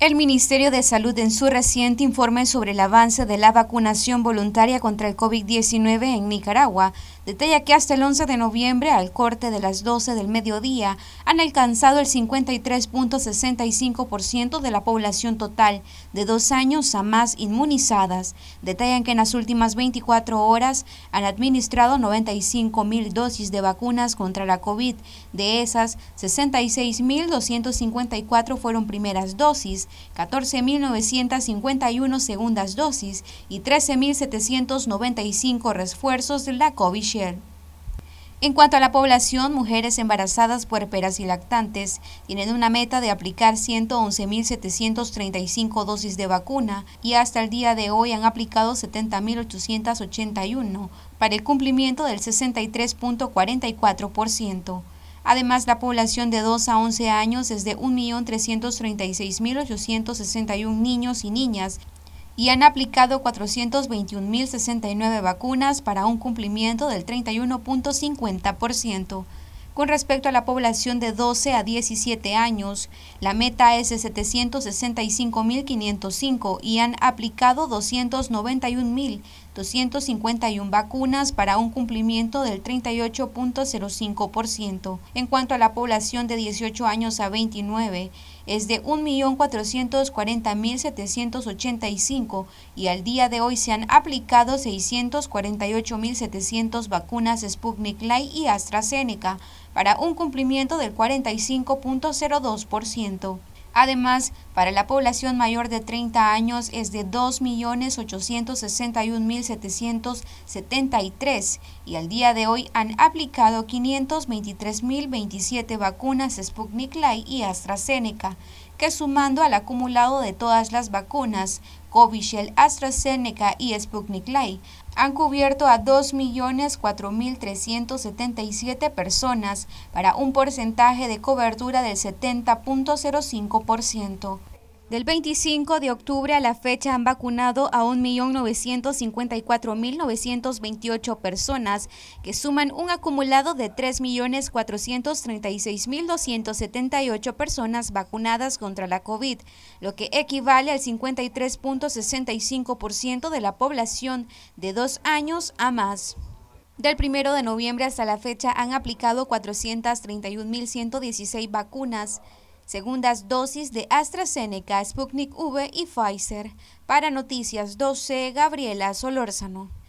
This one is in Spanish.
El Ministerio de Salud en su reciente informe sobre el avance de la vacunación voluntaria contra el COVID-19 en Nicaragua detalla que hasta el 11 de noviembre, al corte de las 12 del mediodía, han alcanzado el 53.65% de la población total de dos años a más inmunizadas. Detallan que en las últimas 24 horas han administrado 95.000 dosis de vacunas contra la COVID. De esas, 66.254 fueron primeras dosis 14.951 segundas dosis y 13.795 refuerzos de la En cuanto a la población, mujeres embarazadas, puerperas y lactantes tienen una meta de aplicar 111.735 dosis de vacuna y hasta el día de hoy han aplicado 70.881 para el cumplimiento del 63.44%. Además, la población de 2 a 11 años es de 1.336.861 niños y niñas y han aplicado 421.069 vacunas para un cumplimiento del 31.50%. Con respecto a la población de 12 a 17 años, la meta es de 765.505 y han aplicado 291.000. 251 vacunas para un cumplimiento del 38.05%. En cuanto a la población de 18 años a 29, es de 1.440.785 y al día de hoy se han aplicado 648.700 vacunas Sputnik Light y AstraZeneca para un cumplimiento del 45.02%. Además, para la población mayor de 30 años es de 2.861.773 y al día de hoy han aplicado 523.027 vacunas Sputnik Light y AstraZeneca, que sumando al acumulado de todas las vacunas Covichel, AstraZeneca y Sputnik Light han cubierto a 2.004.377 personas para un porcentaje de cobertura del 70.05%. Del 25 de octubre a la fecha han vacunado a 1.954.928 personas, que suman un acumulado de 3.436.278 personas vacunadas contra la COVID, lo que equivale al 53.65% de la población de dos años a más. Del 1 de noviembre hasta la fecha han aplicado 431.116 vacunas segundas dosis de AstraZeneca, Sputnik V y Pfizer. Para Noticias 12, Gabriela Solórzano.